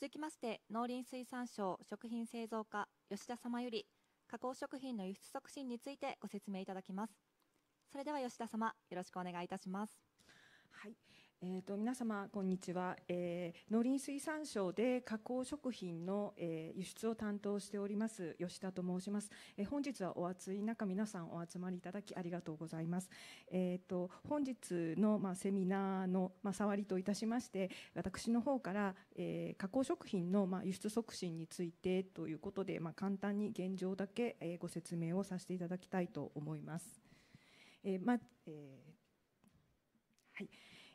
続きまして農林水産省食品製造課吉田様より加工食品の輸出促進についてご説明いただきますそれでは吉田様よろしくお願いいたしますはい、えーと、皆様、こんにちは、えー、農林水産省で加工食品の、えー、輸出を担当しております吉田と申します、えー、本日はお暑い中皆さんお集まりいただきありがとうございます、えーと、本日の、まあ、セミナーの、まあ、触りといたしまして私の方から、え加工食品の、まあ、輸出促進についてということで、まあ、簡単に現状だけ、えご説明をさせていただきたいと思います、えまえはい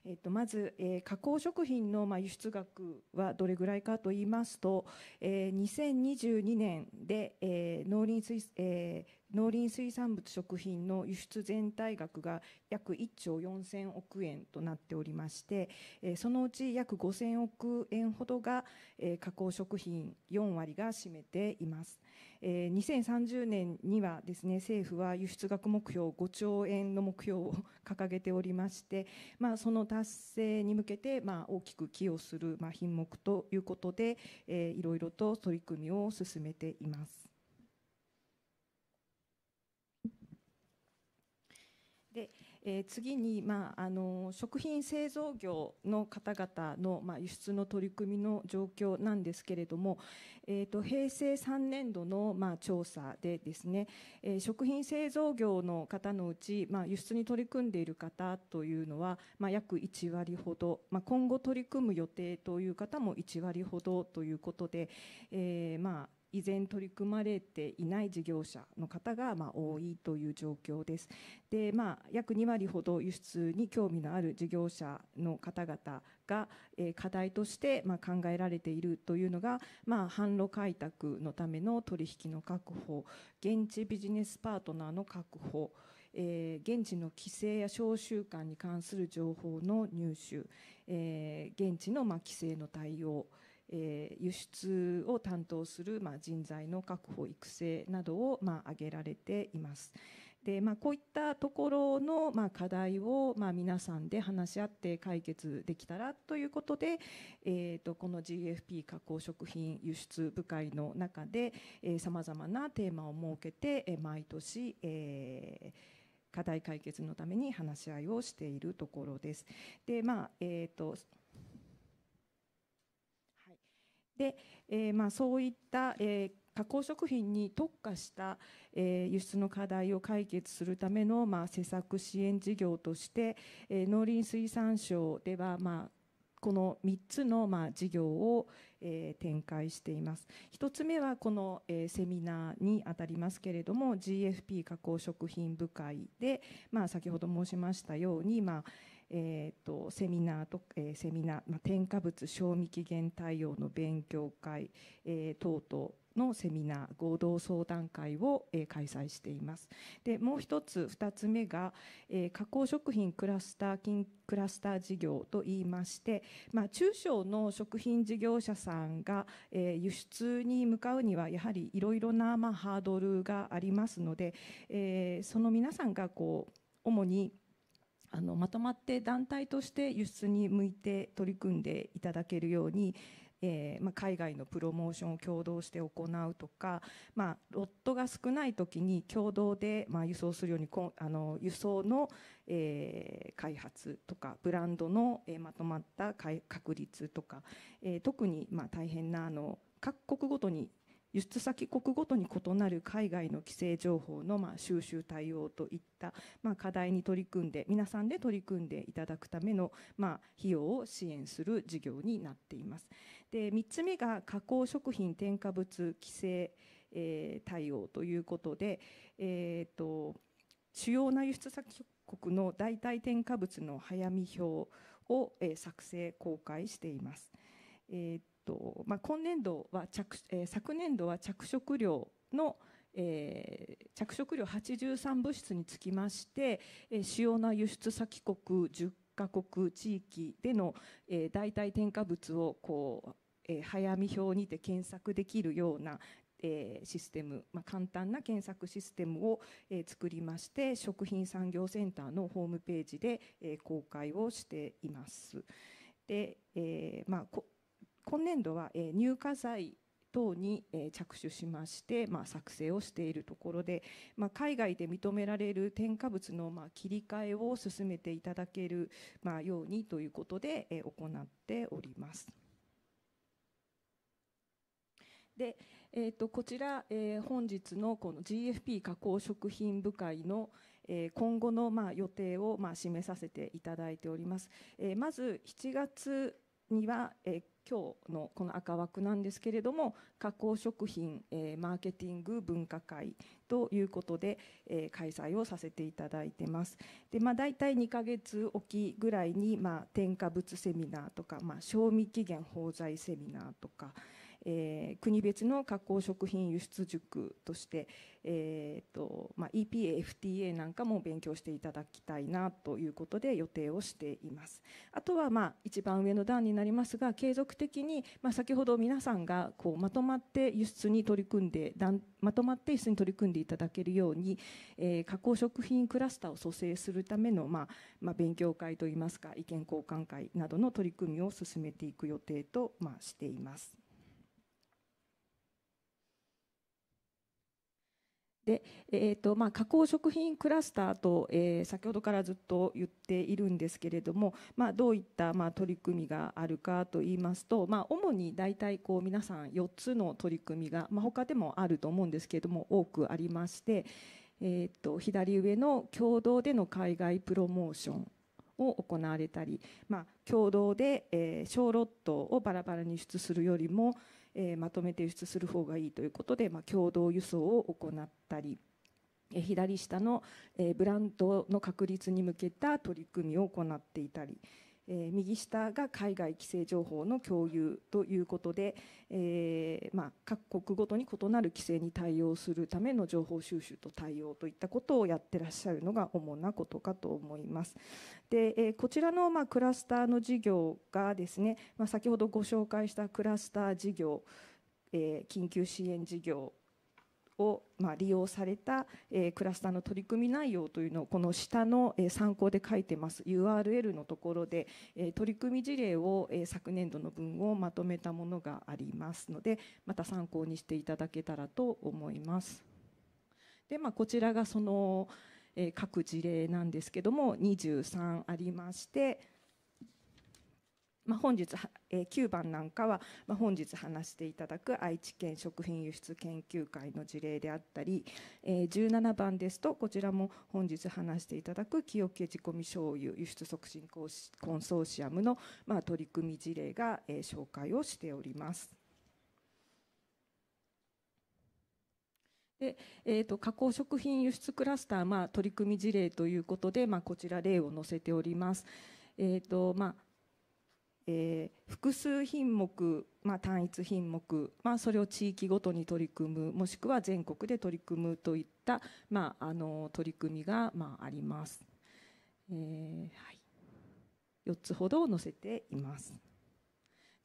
えっと、まず、えー、加工食品の、まあ、輸出額はどれぐらいかと言いますと、えー、2022年で、えー、農林水、えー、農林水産物食品の輸出全体額が約1兆4000億円となっておりまして、えー、そのうち約5000億円ほどが、えー、加工食品4割が占めています。えー、2030年にはですね政府は輸出額目標5兆円の目標を掲げておりまして、まあ、その達成に向けて、まあ、大きく寄与する、まあ、品目ということで、えー、いろいろと取り組みを進めています。えー、次に、まあ、あの食品製造業の方々の、まあ、輸出の取り組みの状況なんですけれども、えーと、平成3年度の、まあ、調査でですね、えー、食品製造業の方のうち、まあ、輸出に取り組んでいる方というのは、まあ、約1割ほど、まあ、今後取り組む予定という方も1割ほどということで、えーまあ依然取り組まれていない事業者の方がま多いという状況です。で、まあ、約2割ほど輸出に興味のある事業者の方々が、え課題としてま考えられているというのが、まあ、販路開拓のための取引の確保、現地ビジネスパートナーの確保、え現地の規制や商習慣に関する情報の入手、え現地のま規制の対応、え輸出を担当する、ま人材の確保育成などを、ま挙げられています。でまあ、こういったところの、まあ、課題を、まあ、皆さんで話し合って解決できたらということで、えーと、この GFP 加工食品輸出部会の中でさまざまなテーマを設けて、え毎年、えー、課題解決のために話し合いをしているところです。でまあえーとで、えー、まあ、そういった、えー、加工食品に特化した、えー、輸出の課題を解決するための、まあ、施策支援事業として、え農林水産省では、まあ、この3つの、まあ、事業を、えー、展開しています。1つ目はこの、えー、セミナーにあたりますけれども GFP 加工食品部会で、まあ、先ほど申しましたように、まあえーと、セミナーと、えー、セミナー、まあ、添加物賞味期限対応の勉強会、えー、等々のセミナー合同相談会を、えー、開催していますでもう一つ2つ目が、えー、加工食品クラスター金クラスター事業といいまして、まあ、中小の食品事業者さんが、えー、輸出に向かうにはやはりいろいろな、まあ、ハードルがありますので、えその皆さんがこう主にあのまとまって団体として輸出に向いて取り組んでいただけるように、えーまあ、海外のプロモーションを共同して行うとか、まあ、ロットが少ない時に共同で、まあ、輸送するようにこあの輸送の、えー、開発とかブランドの、えー、まとまった確立とか、えー、特に、まあ、大変なあの各国ごとに輸出先国ごとに異なる海外の規制情報のま収集対応といったま課題に取り組んで皆さんで取り組んでいただくためのま費用を支援する事業になっています。で3つ目が加工食品添加物規制、対応ということで、えーと、主要な輸出先国の代替添加物の早見表を、作成公開しています。えーとまあ、今年度は着、えー、昨年度は着色料の、えー、着色料83物質につきまして、えー、主要な輸出先国10カ国地域での、えー、代替添加物をこう、えー、早見表にて検索できるようなシステム、まあ、簡単な検索システムを、作りまして食品産業センターのホームページで、公開をしています。で、えーまあ、こ今年度は、え入荷剤等に着手しまして、まあ、作成をしているところで、まあ、海外で認められる添加物のまあ切り替えを進めていただけるまあようにということで行っております。でえー、とこちら、えー、本日のこの GFP 加工食品部会の、えー、今後のまあ予定をまあ示させていただいております。えー、まず7月には、えー今日のこの赤枠なんですけれども加工食品、えー、マーケティング分科会ということで、えー、開催をさせていただいてますで、まあ、大体2ヶ月おきぐらいに、まあ、添加物セミナーとか、まあ、賞味期限包材セミナーとか、えー、国別の加工食品輸出塾として、えーとまあ、EPA、FTA なんかも勉強していただきたいなということで予定をしています。あとは、まあ、一番上の段になりますが継続的に、まあ、先ほど皆さんがこうまとまって輸出に取り組んでまとまって輸出に取り組んでいただけるように、えー、加工食品クラスターを蘇生するための、まあまあ、勉強会といいますか意見交換会などの取り組みを進めていく予定と、まあ、しています。で、えーとまあ、加工食品クラスターと、えー、先ほどからずっと言っているんですけれども、まあ、どういった、まあ、取り組みがあるかといいますと、まあ、主に大体こう皆さん4つの取り組みが、まあ、他でもあると思うんですけれども多くありまして、えーと、左上の共同での海外プロモーションを行われたり、まあ、共同で、えー、小ロットをバラバラに輸出するよりも、えー、まとめて輸出する方がいいということで、まあ、共同輸送を行ったり。左下のブランドの確立に向けた取り組みを行っていたりえ右下が海外規制情報の共有ということで、えまあ、各国ごとに異なる規制に対応するための情報収集と対応といったことをやってらっしゃるのが主なことかと思います。でえこちらの、まクラスターの事業がですね、まあ、先ほどご紹介したクラスター事業え緊急支援事業を、まあ、利用された、えクラスターの取り組み内容というのをこの下の、え参考で書いてます URL のところで、え取り組み事例を、え昨年度の分をまとめたものがありますのでまた参考にしていただけたらと思います。でまあ、こちらがその、え各事例なんですけども23ありましてまあ、本日、えー、9番なんかは、まあ、本日話していただく愛知県食品輸出研究会の事例であったり、えー、17番ですとこちらも本日話していただく清家仕込み醤油輸出促進コンソーシアムの、まあ、取り組み事例が、えー、紹介をしております。でえーと、加工食品輸出クラスター、まあ、取り組み事例ということで、まあ、こちら例を載せております。えーとまあえー、複数品目、まあ、単一品目、まあ、それを地域ごとに取り組むもしくは全国で取り組むといった、まあ、あの取り組みが、まあ、あります、えーはい、4つほど載せています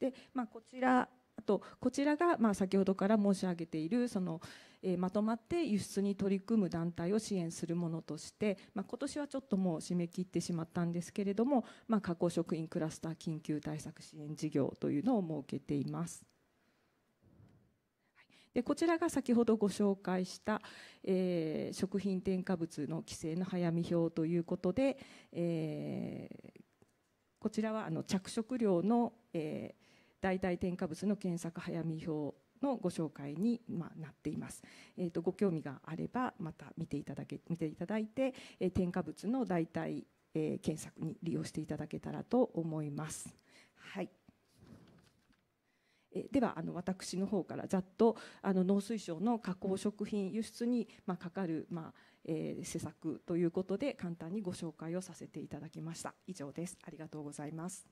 で、まあ、こちらとこちらがまあ先ほどから申し上げているその、えまとまって輸出に取り組む団体を支援するものとして、まあ、今年はちょっともう締め切ってしまったんですけれども、まあ、加工食品クラスター緊急対策支援事業というのを設けています。でこちらが先ほどご紹介した、えー、食品添加物の規制の早見表ということで、えー、こちらはあの着色料の、えー代替添加物の検索早見表のご紹介に、まなっています、えーと。ご興味があればまた見ていただけ見ていただいて、え添加物の代替、え検索に利用していただけたらと思います。はいではあの私の方からざっとあの農水省の加工食品輸出に、まかかる、まえ施策ということで簡単にご紹介をさせていただきました以上ですありがとうございます。